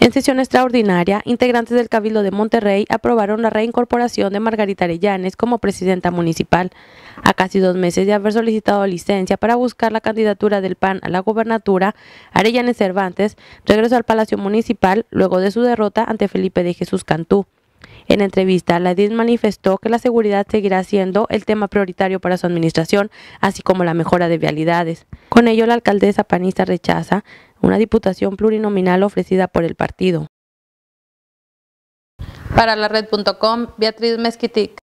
En sesión extraordinaria, integrantes del Cabildo de Monterrey aprobaron la reincorporación de Margarita Arellanes como presidenta municipal. A casi dos meses de haber solicitado licencia para buscar la candidatura del PAN a la gobernatura, Arellanes Cervantes regresó al Palacio Municipal luego de su derrota ante Felipe de Jesús Cantú. En entrevista, la DIN manifestó que la seguridad seguirá siendo el tema prioritario para su administración, así como la mejora de vialidades. Con ello, la alcaldesa panista rechaza una diputación plurinominal ofrecida por el partido. Para la red.com, Beatriz Mezquitic.